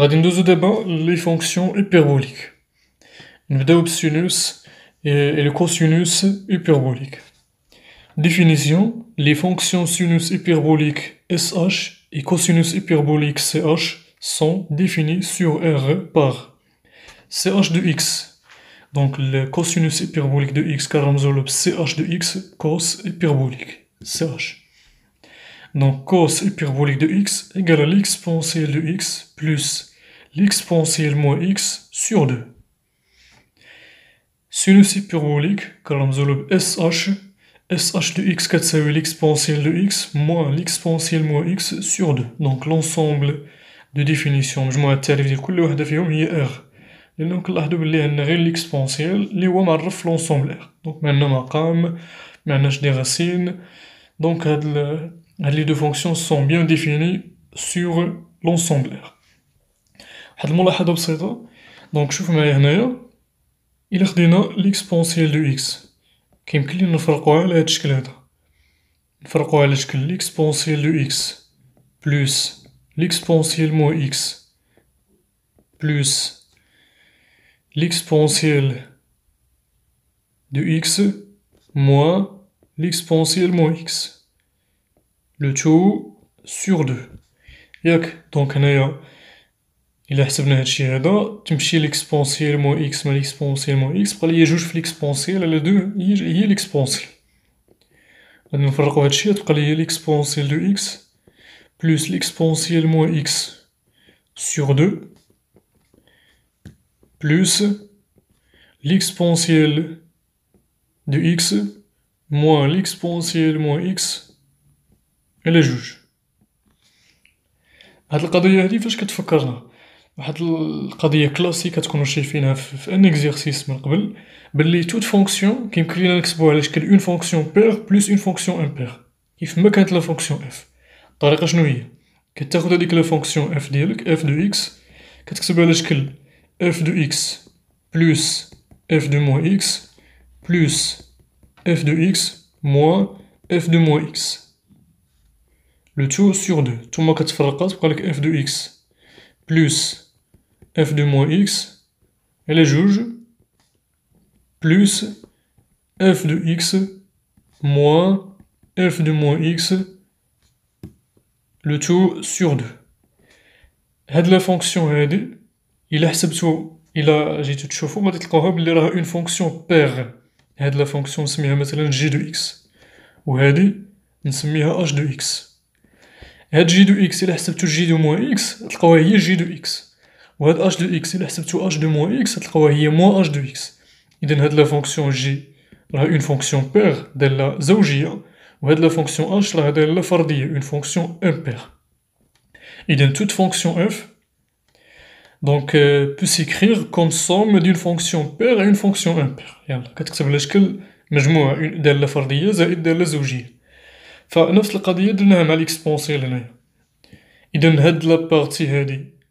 deuxième ندوزو les fonctions hyperboliques. Une Le sinus et le cosinus hyperbolique. Définition les fonctions sinus hyperbolique SH et cosinus hyperbolique CH sont définies sur R par CH de x. Donc le cosinus hyperbolique de x le CH de x cos hyperbolique CH. Donc cos hyperbolique de x égale à l'exponentiel de x plus l'exponentiel moins x sur 2. Si nous hyperboliques, quand on sh, sh de x, c'est l'exponentiel de x, moins l'exponentiel moins x sur 2. Donc l'ensemble de définition, je m'en à dire que le de fait, est r. Et donc là, il y est l'exponentiel, il y l'ensemble r. Donc maintenant, on a maintenant j'ai des racines. Donc euh, les deux fonctions sont bien définies sur l'ensemble r. واحد الملاحظه بسيطه دونك شوف معايا هنايا الا خدينا ليكسبونسيال دو اكس كيمكن لينا نفرقوها على هذا الشكل هذا نفرقوها على شكل ليكسبونسيال دو اكس بلس ليكسبونسيال مو اكس بلس ليكسبونسييل دو اكس مو ليكسبونسييل مو اكس لو تو سور دو ياك دونك هنايا الا حسبنا هادشي هذا تمشي ليكسبونسييل مو اكس مع ليكسبونسييل مو اكس بقى ليا جوج في ليكسبونسييل على دو هي ليكسبونسييل غادي نفرقو هادشي تبقى ليا ليكسبونسييل دو اكس بلوس ليكسبونسييل مو اكس سور دو بلوس l'exponentielle دو اكس moins l'exponentielle moins اكس على جوج هاد القضيه هادي فاش كتفكرنا واحد القضيه كلاسيك كتكونوا شايفينها في ان اكزيرسيس من قبل باللي توت فونكسيون كيمكن لينا نكتبوها على شكل اون فونكسيون بير بلس اون فونكسيون امبير كيف ما كانت لا فونكسيون اف الطريقه شنو هي كتاخد هذيك لا فونكسيون اف ديالك اف دو اكس كتكتبها على شكل اف دو اكس بلس اف دو موان اكس بلس اف دو اكس موان اف دو موان اكس لو تو سور دو ثم كتفرقها تبقى لك اف دو اكس بلس f de moins x, elle est juge, plus f de x moins f de moins x, le tout sur 2. هاد لا فونكسيون il il a une جيتو تشوفو غادي تلقاوها fonction راه اون de la fonction g فونكسيون x مثلا h de x. وهادي x. x g de x il il اكس x g de moins x, il تلقاوها هي g de x. Où H de x et la réception H de moins x travaillent moins H de x. Il donne la fonction j. Là, une fonction paire de la zogie. Où est la fonction H là de la fardier, une fonction impaire. Il toute fonction f. Donc euh, peut s'écrire comme somme d'une fonction paire et une fonction impaire. Quatrième règle, mais moins de la fardier, ça est de la zogie. Faire une chose la quadrière de la malice pensée là. Il donne la partie h.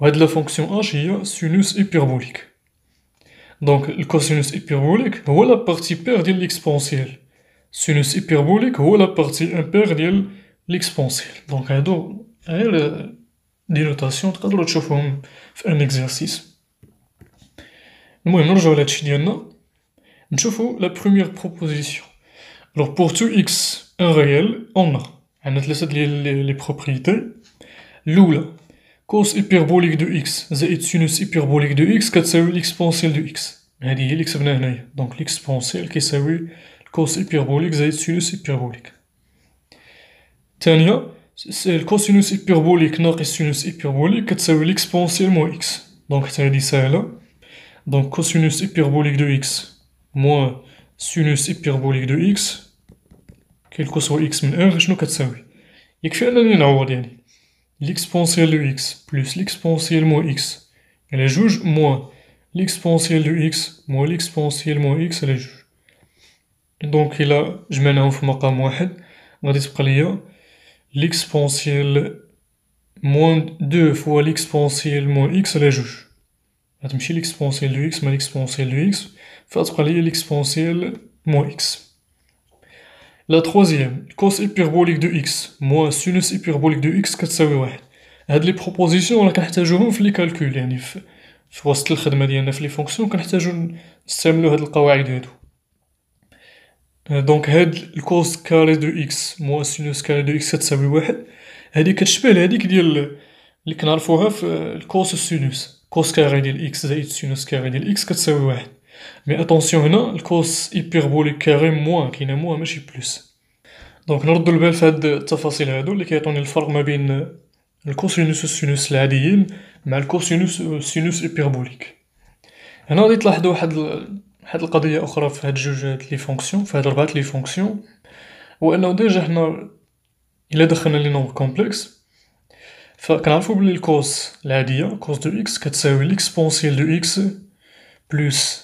de la fonction h sinus hyperbolique. Donc, le cosinus hyperbolique est la partie perdue de l'exponentielle. Sinus hyperbolique est la partie impaire de l'exponentielle. Donc, il y a des notations que vous faire un exercice. Nous allons vais la Nous la première proposition. Alors, pour tout x, un réel, on a. On a les propriétés. L'oula cos hyperbolique de x, c'est sinus hyperbolique de x, c'est l'exponentielle de x. Donc l'exponentielle qui est cos hyperbolique, c'est sinus hyperbolique. Tania, c'est le cosinus hyperbolique, non le sinus hyperbolique, c'est l'exponentielle moins x. Donc ça, as dit ça là. Donc cosinus hyperbolique de x moins sinus hyperbolique de x, quel que soit x, mais 1 je ne sais pas. Il y a je l'exponentielle de x plus l'exponentielle moins x. Elle est juge moins l'exponentielle de x moins l'exponentielle moins x, elle est juge. Donc, là, a, je mène un maqam 1, on va ليا l'exponentielle moins 2 fois l'exponentielle moins x, elle est juge. غتمشي l'exponentielle de x moins l'exponentielle de x, فتبقى disparaître l'exponentielle moins x. لا تخوزيام كوس ايبربوليك دو اكس موان سينوس ايبربوليك دو اكس كتساوي واحد هاد لي بروبوزيسيون راه كنحتاجوهم في لي كالكول يعني في, في وسط الخدمه ديالنا في لي فونكسيون كنحتاجو نستعملو هاد القواعد هادو دونك هاد الكوس كاري دو اكس موان سينوس كاري دو اكس كتساوي واحد هادي كتشبه لهاديك ديال اللي كنعرفوها في الكوس السينوس كوس كاري ديال اكس زائد سينوس كاري ديال اكس كتساوي واحد مي اتونسيون هنا الكوس ايبيربوليك كاري موان كاينه موان ماشي بلوس دونك نردو البال في هاد التفاصيل هادو اللي كيعطوني الفرق ما بين الكوسينوس والسينوس العاديين مع الكوسينوس والسينوس ايبيربوليك هنا غادي تلاحظوا واحد واحد القضيه اخرى في هاد جوج لي فونكسيون في هاد اربعه لي فونكسيون هو انه ديجا حنا الا دخلنا لي نومبر كومبلكس فكنعرفو بلي الكوس العاديه كوس دو اكس كتساوي ليكس دو اكس بلس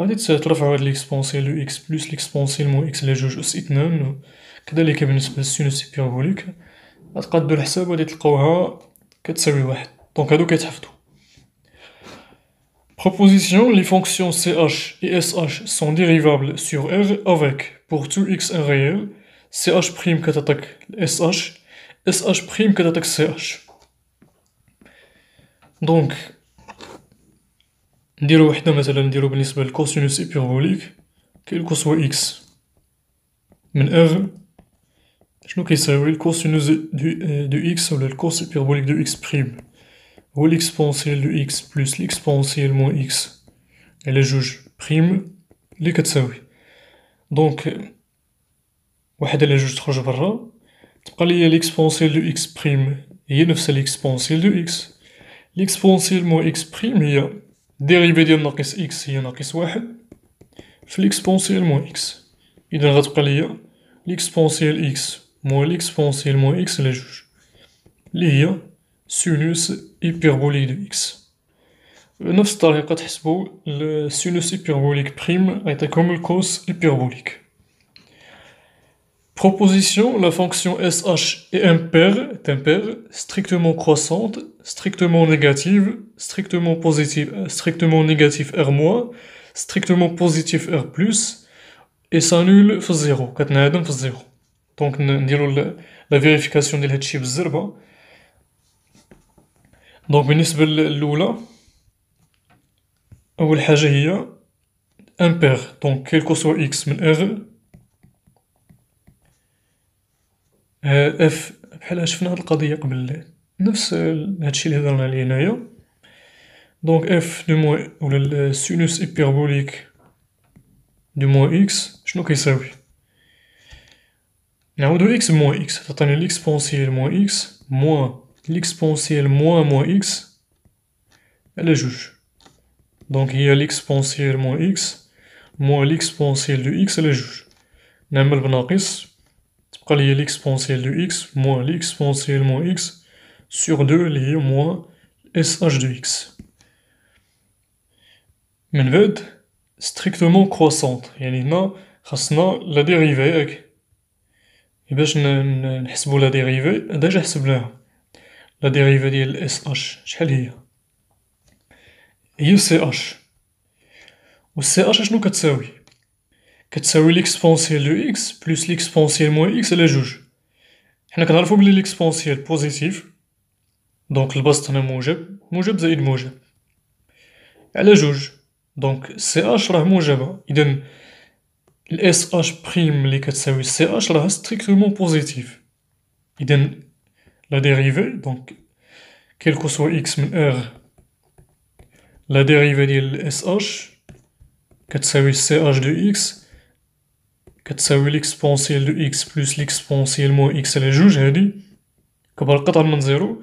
غادي x هاد ليكسبونسيال x اكس الحساب تلقاوها كتساوي واحد دونك هادو Proposition, les fonctions ch et sh sont dérivables sur R avec, pour tout x un réel, ch' qui attaque sh, sh' qui attaque ch. Donc, on dirait que exemple, le cosinus hyperbolique x. le cosinus de x ou le hyperbolique de x'. Ou l'exponentiel de x plus l'exponentiel moins x. Elle est juge prime. Donc, de juste l'exponentiel de x'. Et l'exponentiel de x. L'exponentiel moins x prime, Dérivé de x, il y 1 un axe de y. moins x. Il y a de x moins l'exponentielle moins x la le juge. Il sinus hyperbolique de x. Le 9e taré, le sinus hyperbolique prime est un comble cos hyperbolique. Proposition la fonction sh est un pair strictement croissante. strictement négative, strictement positive, euh, strictement négatif R-, strictement positif R+, et s'annule في الزيرو كتنعدم في الزيرو دونك نديرو لا فيريفيكاسيون ديال هادشي بالزربه دونك بالنسبه للاولى اول حاجه هي امبير دونك كيل كو سوا اكس من ار اف بحال شفنا هاد القضيه قبل nous allons étudier dans la ligne noire donc f du moins ou le sinus hyperbolique du moins x je note qu'il s'agit la moitié x moins x ça donne l'exponentiel moins x moins l'exponentiel moins moins x elle est juste donc il y a l'exponentiel moins x moins l'exponentiel de x elle est juste d'un autre point de vue tu peux dire l'exponentiel de x moins l'exponentiel moins x sur 2 lié au moins sh de x. Mais elle est strictement croissante. Et elle est là, la dérivée. Et bien, je ne sais pas la dérivée, déjà, je sais la dérivée de sh. Et il y a ch. Ou ch, je ne sais pas ce que ça veut l'exponentielle de x plus l'exponentiel moins x, elle le juge. On a l'exponentiel l'exponentielle positive. Donc, le bas trait est mojab, c'est elle est donc, CH h être mojab. SH prime qui est le CH sera strictement positif. Donc, la dérivée donc, quel que soit X R, la dérivée de SH, qui CH de X, de X plus l'exponentielle moins X elle la cest que par le 0,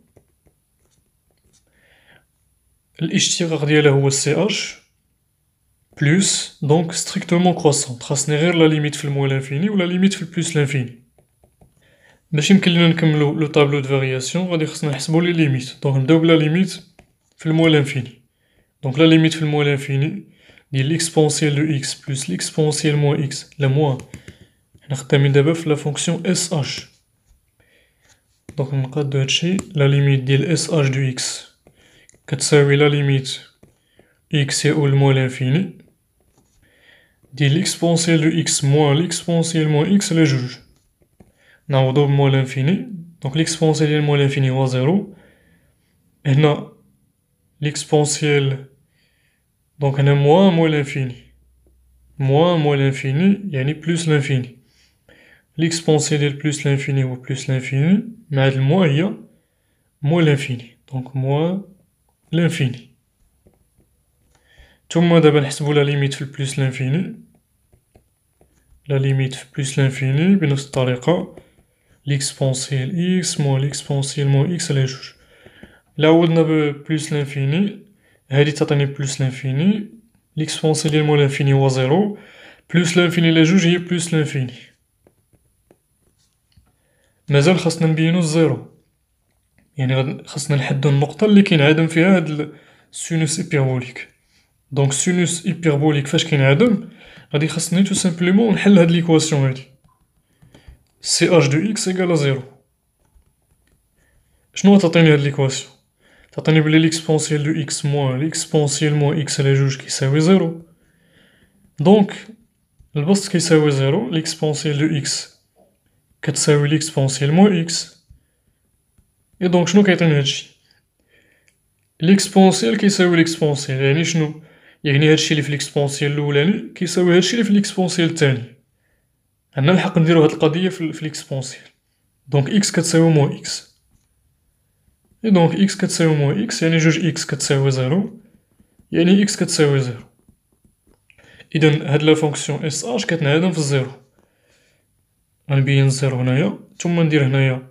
L'H tiré CH plus, donc strictement croissant on la limite dans moins l'infini ou la limite dans plus l'infini Pour vu, le tableau de variation on doit les limites donc on double la limite dans moins l'infini donc la limite dans moins l'infini de l'exponentielle de X plus l'exponentielle de moins X la moins, on l'a mis de la fonction SH donc on calcule la limite de SH de X que ça la limite x ou le moins l'infini. D'exponentiel de x moins l'exponentiel moins x le juge. On moins l'infini. Donc l'exponentiel de moins l'infini est 0. Et non l'exponentiel. Donc on a moins moins l'infini. Moins moins l'infini, il y a plus l'infini. L'exponentiel de plus l'infini ou plus l'infini, mais il y moins l'infini. Donc moins. لانفيني ثم دابا نحسبو لا ليميت في البلوس لانفيني لا ليميت في بلوس لانفيني بنفس الطريقة ليكسبونسيال اكس موان ليكسبونسيال موان اكس على جوج لا ولنا ببلوس لانفيني هادي تعطيني بلوس لانفيني ليكسبونسيال ديال موان لانفيني هو زيرو بلوس لانفيني على جوج هي بلوس لانفيني مازال خاصنا نبينو الزيرو يعني خاصنا نحدو النقطه اللي كينعدم فيها هذا السينوس ايبيربوليك دونك سينوس ايبيربوليك فاش كينعدم غادي خاصني تو سامبلومون نحل هاد ليكواسيون هادي سي اش دو اكس ايكال زيرو شنو تعطيني هاد ليكواسيون تعطيني بلي ليكسبونسيال دو اكس موان ليكسبونسيال موان اكس على جوج كيساوي زيرو دونك البسط كيساوي زيرو ليكسبونسيال دو اكس كتساوي ليكسبونسيال موان اكس اي دونك شنو كيعطينا هادشي ليكسبونسيال كيساوي ليكسبونسيال يعني شنو يعني هادشي اللي في ليكسبونسيال الاولاني كيساوي هادشي اللي في ليكسبونسيال الثاني عندنا الحق نديرو هاد القضيه في ليكسبونسيال دونك اكس كتساوي مو اكس اي دونك اكس كتساوي مو اكس يعني جوج اكس كتساوي زيرو يعني اكس كتساوي زيرو اذن هاد لا فونكسيون اس اش كتنعدم في الزيرو غنبين الزيرو هنايا ثم ندير هنايا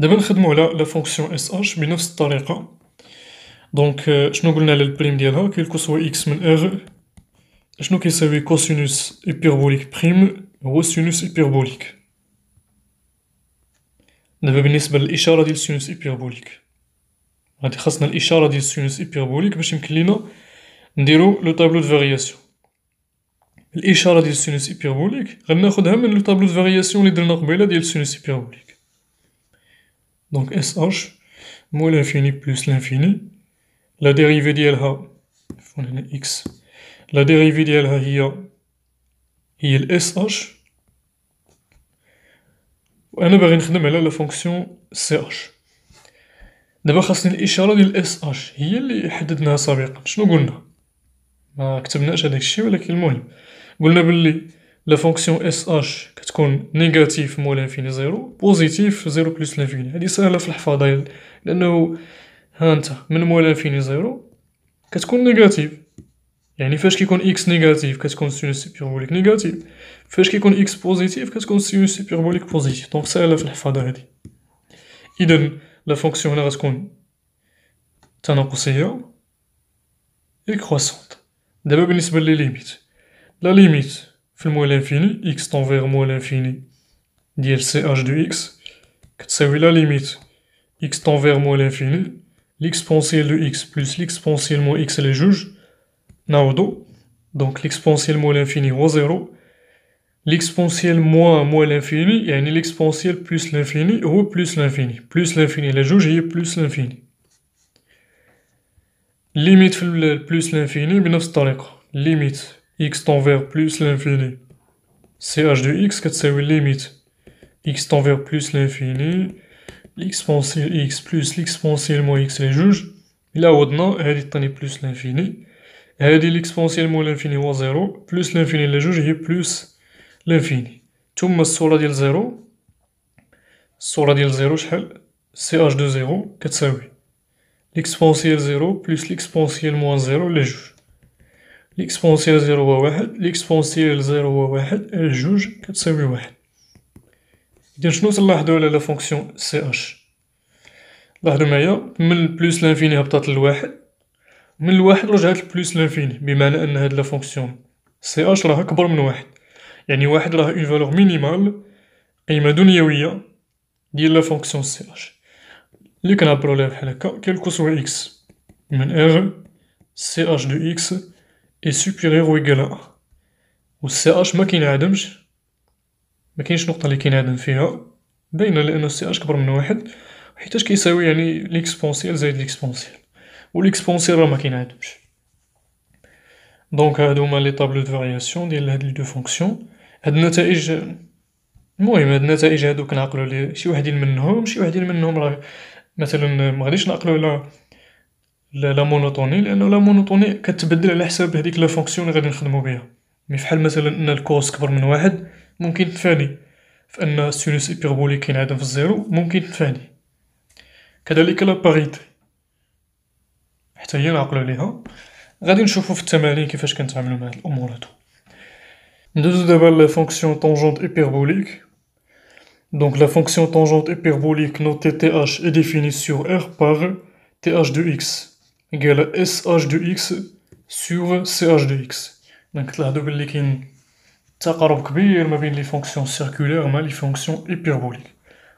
دابا نخدمو على لا فونكسيون اس اش بنفس الطريقه دونك euh, شنو قلنا على البريم ديالها كيلكو سوا اكس من ار شنو كيساوي كوسينوس ايبيربوليك بريم هو سينوس ايبيربوليك دابا بالنسبه للاشاره ديال سينوس ايبيربوليك غادي خاصنا الاشاره ديال سينوس ايبيربوليك باش يمكن لينا نديرو لو طابلو دو فارياسيون الاشاره ديال سينوس ايبيربوليك غناخذها من لو طابلو دو فارياسيون اللي درنا قبيله ديال سينوس ايبيربوليك دونك اس اش مو لانفيني بلوس لانفيني لا ديريفي ديالها عفوا هنا اكس لا ديريفي ديالها هي هي الاس اش وانا باغي نخدم على لا فونكسيون سي اش دابا خاصني الاشاره ديال الاس اش هي اللي حددناها سابقا شنو قلنا ما كتبناش هذاك الشيء ولكن المهم قلنا باللي لا فونكسيون اس اش كتكون نيجاتيف مول لانفيني زيرو بوزيتيف زيرو بلس لانفيني هادي سهله في الحفاظه لانه ها انت من مول لانفيني زيرو كتكون نيجاتيف يعني فاش كيكون اكس نيجاتيف كتكون سينوس بيربوليك نيجاتيف فاش كيكون اكس بوزيتيف كتكون سينوس بيربوليك بوزيتيف دونك سهله في الحفاظه هادي اذا لا فونكسيون هنا غتكون تناقصيه اي كروسونت دابا بالنسبه لي ليميت لا ليميت x tend vers moins l'infini. DLC h du x que x. limite. la limite. x tend vers moins l'infini. l'exponentiel de x plus l'exponentiel moins x les juges, dos. Donc l'exponentiel moins l'infini au 0. l'exponentiel moins moins l'infini, et y plus l'infini ou plus l'infini. Plus l'infini les juge, et plus l'infini. Limite plus l'infini, mais Limite x tend vers plus l'infini. CH de x, c'est une limite. x tend vers plus l'infini. L'exponentielle x plus l'exponentiel moins x, les juges. Là, maintenant, elle est plus l'infini. Elle moins l'infini, moins 0. Plus l'infini, les juges, il plus l'infini. Tout le sur la 0. Sur la dièle 0, CH de 0, 4 ça oui. L'exponentielle 0 plus l'exponentiel moins 0, les juges. ليكسبونسيال زيرو هو واحد ليكسبونسيال زيرو هو واحد الجوج كتساوي واحد إذا شنو تلاحظو على لا فونكسيون سي اش لاحظو معايا من بلوس لانفيني هبطات للواحد من الواحد رجعت لبلوس لانفيني بمعنى أن هاد لا فونكسيون سي اش راه كبر من واحد يعني واحد راه اون فالور مينيمال قيمة دنيوية ديال لا فونكسيون سي اش لي كنعبرو عليها بحال هكا كيلكو سوا اكس من ار سي اش دو اكس اي السوبيريور و والسي اش ما كينعدمش ما كاينش نقطه اللي كينعدم فيها باينه لان السي اش كبر من واحد حيتاش كيساوي يعني ليكسبونسيال زائد ليكسبونسيال والاكسبونسيال راه ما كينعدمش دونك هادو هما لي طابلو دو فارياسيون ديال هاد لي دو فونكسيون هاد النتائج المهم هاد النتائج هادو كنعقلو لي شي واحدين منهم شي واحدين منهم راه مثلا ما غاديش نعقلو على لا لا مونوطوني لانه لا مونوتوني كتبدل على حساب هذيك لا فونكسيون اللي غادي نخدمو بها مي فحال مثلا ان الكوس كبر من واحد ممكن تفاني فان السينوس ايبيربولي كينعاد في الزيرو ممكن تفاني كذلك لا باريتي حتى هي نعقلو عليها غادي نشوفو في التمارين كيفاش كنتعاملو مع هاد الامور هادو ندوزو دابا لا فونكسيون طونجونت ايبيربوليك فونكسيون طونجونت fonction نوتي تي اش اي ديفيني سور ار باغ تي اش دو اكس égale sh de x sur ch de x. Donc là, double ça ma les fonctions circulaires, les fonctions hyperboliques.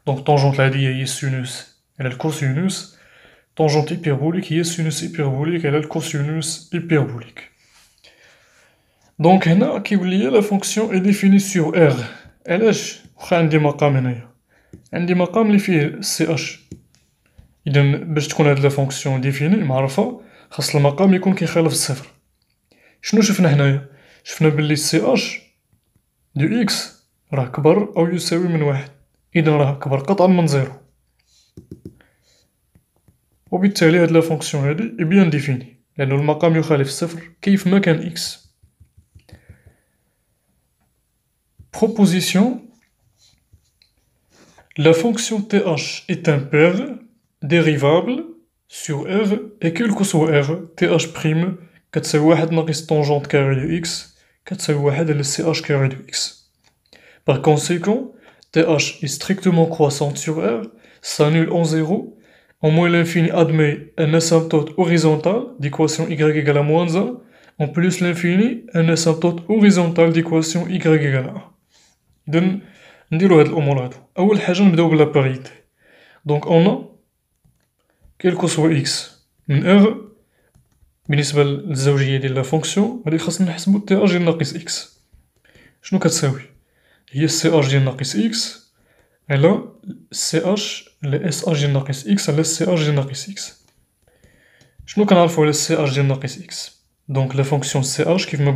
Donc tangente la sinus, elle cosinus. Tangente hyperbolique, est sinus hyperbolique, elle cosinus hyperbolique. Donc, la fonction est définie sur R. Elle est, un CH. اذا باش تكون هاد لا فونكسيون ديفيني معرفه خاص المقام يكون كيخالف الصفر شنو شفنا هنايا شفنا بلي سي اش دو اكس راه كبر او يساوي من واحد اذا راه كبر قطعا من زيرو وبالتالي هاد لا فونكسيون هادي بيان ديفيني لانه المقام يخالف الصفر كيف ما كان اكس بروبوزيسيون لا فونكسيون تي اش est ان بير dérivable sur R et que le sur R, TH 4 sur 1 n'est pas carré de X, 4 sur 1 est le CH carré de X. Par conséquent, TH est strictement croissante sur R, s'annule en 0, en moins l'infini admet un asymptote horizontal d'équation Y égale à moins 1, en plus l'infini, un asymptote horizontal d'équation Y égale à 1. Donc, on va faire ce qu'on veut. première chose, on va commencer la parité. Donc, on a quel que soit x, une R, de la fonction de la fonction de la fonction de x fonction de la fonction de la fonction x ch ch la fonction ch la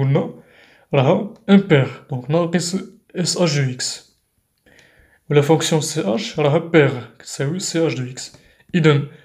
est impaire donc la fonction ch est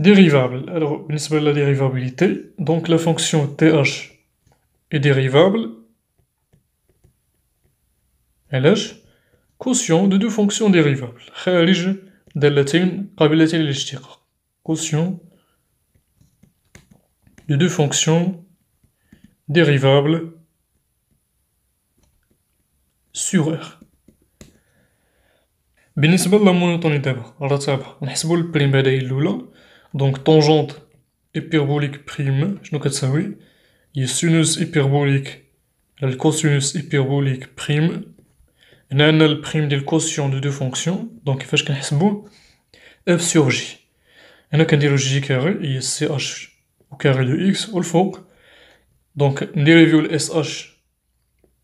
Dérivable. Alors, la dérivabilité, donc la fonction th est dérivable. LH. quotient de deux fonctions dérivables خارج quotient de deux fonctions dérivables sur R. بالنسبة monotonie, دابا البريم de donc tangente hyperbolique prime, je ne n'ai ça oui. Il y a sinus hyperbolique, le cosinus hyperbolique prime. On a le prime de quotient de deux fonctions, donc il faut que je f sur j. On a qu'un j carré, il y a ch au carré de x ou le Donc on le sh,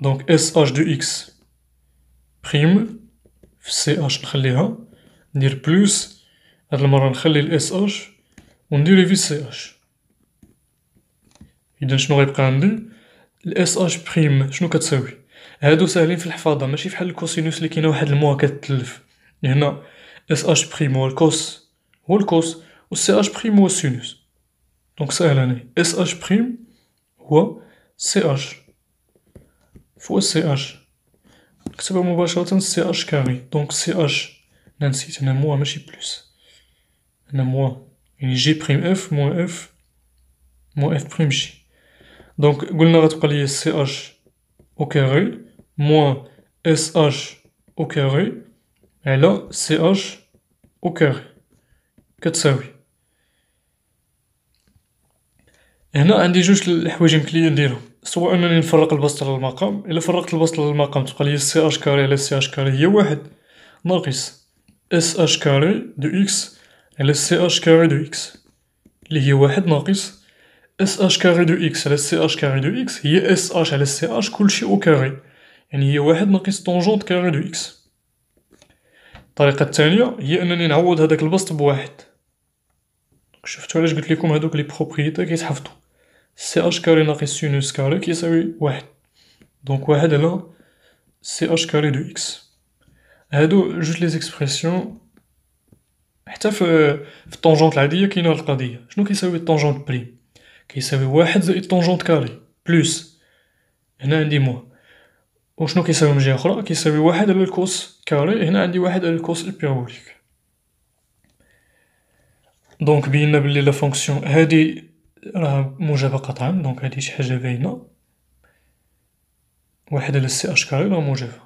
donc sh de x prime, ch on e plus, on المرة le sh وندير في سي اش اذا شنو غيبقى عندي الاس اش بريم شنو كتساوي هادو ساهلين في الحفاظه ماشي بحال الكوسينوس اللي كاينه واحد الموا كتلف هنا اس اش بريم هو الكوس هو الكوس والسي اش بريم هو السينوس دونك ساهل هنا اس اش بريم هو سي اش فوا سي اش نكتبها مباشرة سي اش كاري دونك سي اش نسيت هنا موا ماشي بلوس هنا موا يعني جي بريم اف موان اف موان اف بريم جي دونك قلنا غتبقى لي سي اش او كاري موان اس اش او كاري على سي اش او كاري كتساوي هنا عندي جوج الحوايج يمكن نديرهم سواء انني نفرق البسط على المقام الا فرقت البسط على المقام تبقى لي سي اش كاري على سي اش كاري هي واحد ناقص اس اش كاري دو اكس على سي اش كاري دو اكس اللي هي واحد ناقص اس اش كاري دو اكس على سي اش كاري دو اكس هي اس اش على سي اش كلشي او كاري يعني هي واحد ناقص طونجونت كاري دو اكس الطريقة الثانية هي انني نعوض هذاك البسط بواحد شفتو علاش قلت لكم هادوك لي بروبريتي كيتحفظوا سي اش كاري ناقص سينوس كاري كيساوي واحد دونك واحد على سي اش كاري دو اكس هادو جوج لي زيكسبرسيون حتى في في الطونجونت العاديه كاينه القضيه شنو كيساوي الطونجونت بريم كيساوي واحد زائد طونجونت كاري بلس هنا عندي موان وشنو كيساوي من جهه اخرى كيساوي واحد على الكوس كاري هنا عندي واحد على الكوس البيرابوليك دونك بينا بلي لا فونكسيون هادي راه موجبه قطعا دونك هادي شي حاجه باينه واحد على السي اش كاري راه موجبه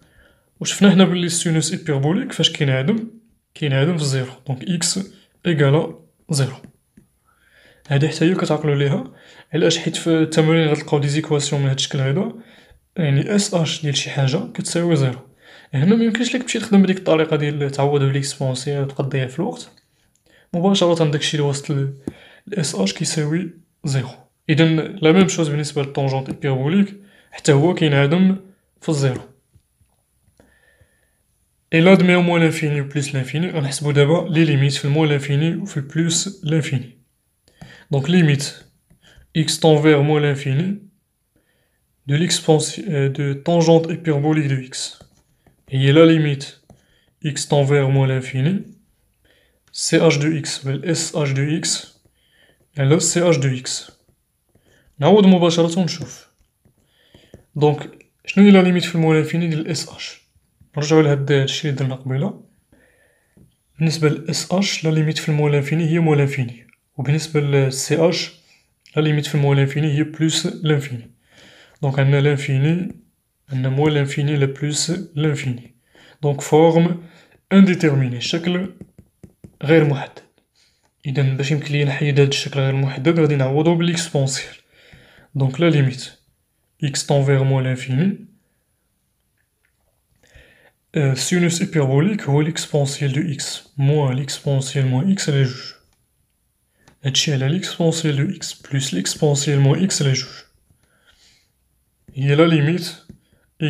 وشفنا هنا بلي السينوس ايبيربوليك فاش كينعدم كينعدم في الزيرو دونك اكس ايكالا زيرو هادي حتى هي كتعقلوا ليها علاش حيت في التمرين غتلقاو دي زيكواسيون من هاد الشكل هذا يعني اس اش ديال شي حاجه كتساوي زيرو هنا ما يمكنش لك تمشي تخدم بديك الطريقه ديال تعوض بالاكسبونسيال وتبقى تضيع في الوقت مباشره داكشي اللي وصل الاس اش كيساوي زيرو اذا لا ميم شوز بالنسبه للطونجونت ايبيربوليك حتى هو كينعدم في الزيرو Et là, demain, moins l'infini plus l'infini, on a d'abord les limites, fait le moins l'infini ou fait plus l'infini. Donc limite x tend vers moins l'infini de l'expansion euh, de tangente hyperbolique de x. Et il y a la limite x tend vers moins l'infini, ch de x, sh de x, et là ch de x. Donc, je la Donc, شنو هي la limite في le moins l'infini de sh. نرجعو لهاد الشي اللي درنا قبيله بالنسبه اس اش لا ليميت في المول انفيني هي مول انفيني وبالنسبه سي اش لا ليميت في المول انفيني هي بلس لانفيني دونك عندنا لانفيني عندنا مول انفيني لا بلس لانفيني دونك فورم انديتيرميني شكل غير محدد اذا باش يمكن لي نحيد هذا الشكل غير المحدد غادي نعوضو بالاكسبونسيال دونك لا ليميت اكس فيغ مول انفيني Euh, sinus hyperbolique هو l'exponentiel de x moins l'exponentiel moins x à la juge. هادشي على l'exponentiel de x plus l'exponentiel moins x à la juge. هي la limite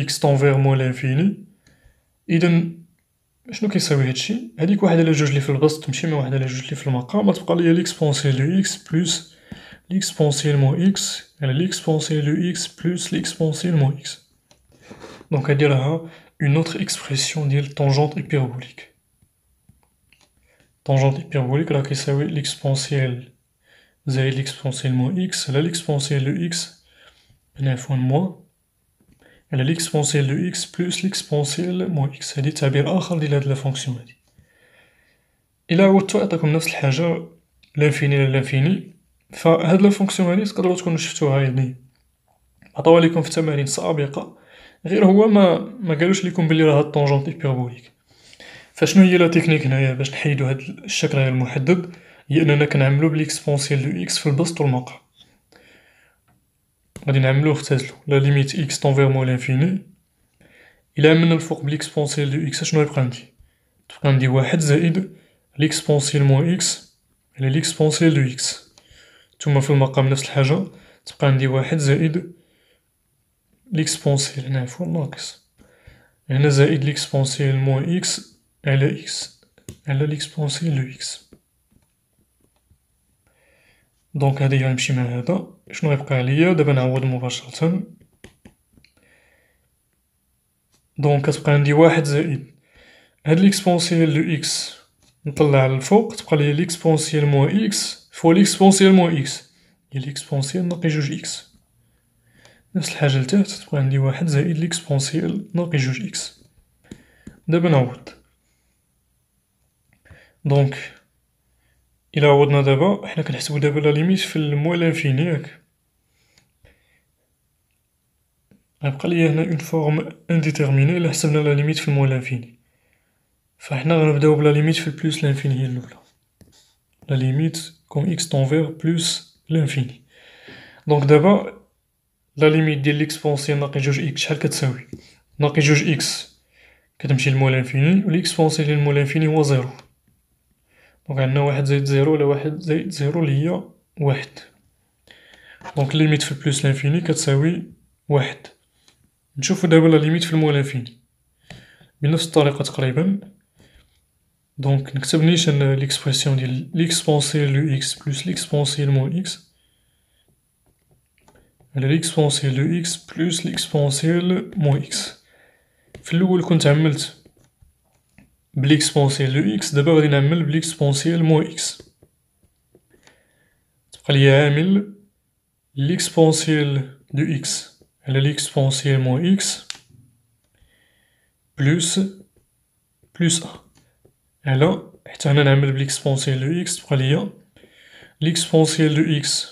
x tend vers moins l'infini. إذا شنو كيساوي هادشي هاديك واحد على جوج اللي في البسط تمشي مع واحد على جوج اللي في المقام غتبقى ليا l'exponentiel de x plus l'exponentiel moins x على l'exponentiel de x plus l'exponentiel moins x. دونك هادي راها une autre expression la tangente hyperbolique. Tangente hyperbolique, là, que l'exponentielle. Vous avez l'exponentielle moins x, là, l'exponentielle de x, une fois moins. Elle a l'exponentielle de x plus l'exponentielle moins x. cest à ça veut dire, ah, il a de la fonction. Et là, où tu as l'infini. ça, l'infini, l'infini. Enfin, elle a de la fonction, c'est quand on a le chiffre, tu as rien dit. Attends, elle est comme ça, mais elle غير هو ما ما قالوش لكم بلي راه الطونجونت هيبربوليك فشنو هي لا تكنيك هنايا باش نحيدو هاد الشكل غير المحدد هي اننا كنعملو بليكسبونسيال دو اكس في البسط والمقع غادي نعملو اختزلو لا ليميت اكس تنفيرمون لانفيني الى عملنا الفوق بليكسبونسيال دو اكس شنو يبقى عندي تبقى عندي واحد زائد ليكسبونسيال موان اكس على ليكسبونسيال دو اكس ثم في المقام نفس الحاجه تبقى عندي واحد زائد ليكسبونسيال هنا عفوا ناقص هنا زائد ليكسبونسيال موان إكس على إكس على ليكسبونسيال لو إكس دونك هادي غنمشي مع هذا شنو غيبقى عليا دابا نعوض مباشرة دونك كتبقى عندي واحد زائد هاد ليكسبونسيال لو إكس نطلع للفوق تبقى لي ليكسبونسيال موان إكس فوا ليكسبونسيال موان إكس هي ليكسبونسيال ناقص جوج إكس نفس الحاجة لتحت تبقى عندي واحد زائد ليكس بونسيال جوج إكس دابا نعوض دونك إلا عوضنا دابا حنا كنحسبو دابا لا ليميت في الموا لانفيني ياك غيبقى ليا هنا اون فورم انديتيرميني إلا حسبنا لا ليميت في الموا لانفيني فحنا غنبداو بلا ليميت في بلوس لانفيني هي الأولى لا ليميت كون إكس فيغ بلوس لانفيني دونك دابا لا ليميت ديال ليكسبونسيال ناقي جوج اكس شحال كتساوي ناقي جوج اكس كتمشي لمول انفيني بونسيال ديال مول انفيني هو زيرو دونك عندنا واحد زائد زيرو على واحد زائد زيرو اللي هي واحد دونك ليميت في بلوس لانفيني كتساوي واحد نشوفو دابا لا ليميت في المول انفيني بنفس الطريقه تقريبا دونك نكتب نيشان ليكسبرسيون ديال ليكسبونسيال لو اكس بلوس ليكسبونسيال مول اكس la l'exponentielle de x l'exponentielle x pour le coup tu as a fait avec l'exponentielle de x d'abord on a amené l'exponentielle x te reste l'amille l'exponentielle de x la er l'exponentielle er x plus plus 1 alors حتى انا نعمل l'exponentielle de x te reste l'exponentielle de er x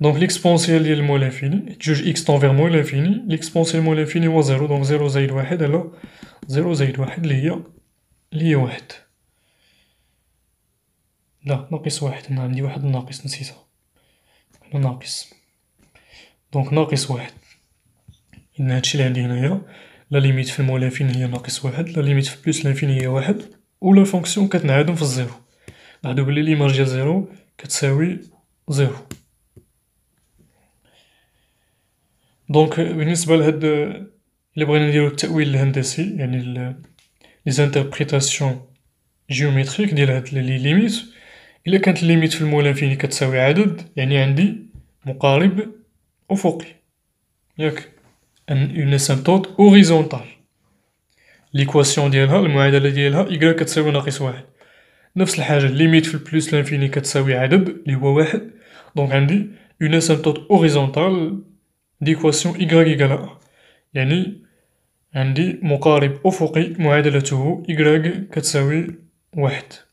دونك ليكسبونسيال ديال المول انفيني جوج اكس تنفيغ مول انفيني ليكسبونسيال مول انفيني هو زيرو دونك زيرو زايد واحد على زيرو زايد واحد اللي هي اللي هي واحد لا ناقص واحد انا نعم، عندي واحد ناقص نسيتها هنا ناقص دونك ناقص واحد إذن هادشي اللي عندي هنايا لا ليميت في المول انفيني هي ناقص واحد لا ليميت في بلوس لانفيني هي واحد ولا فونكسيون كتنعدم في الزيرو نعدو بلي ليماج ديال زيرو كتساوي زيرو دونك euh, بالنسبه لهاد آه، اللي بغينا نديرو التاويل الهندسي يعني لي زانتربريتاسيون جيومتريك ديال هاد لي ليميت الا كانت ليميت في المولان فين كتساوي عدد يعني عندي مقارب افقي ياك ان اون اسامبتوت اوريزونتال ليكواسيون ديالها المعادله ديالها y كتساوي ناقص واحد نفس الحاجه ليميت في البلوس لانفيني كتساوي عدد اللي هو واحد دونك عندي اون اسيمتوت اوريزونتال ديكواسيون y إيكالا يعني عندي مقارب أفقي معادلته y كتساوي واحد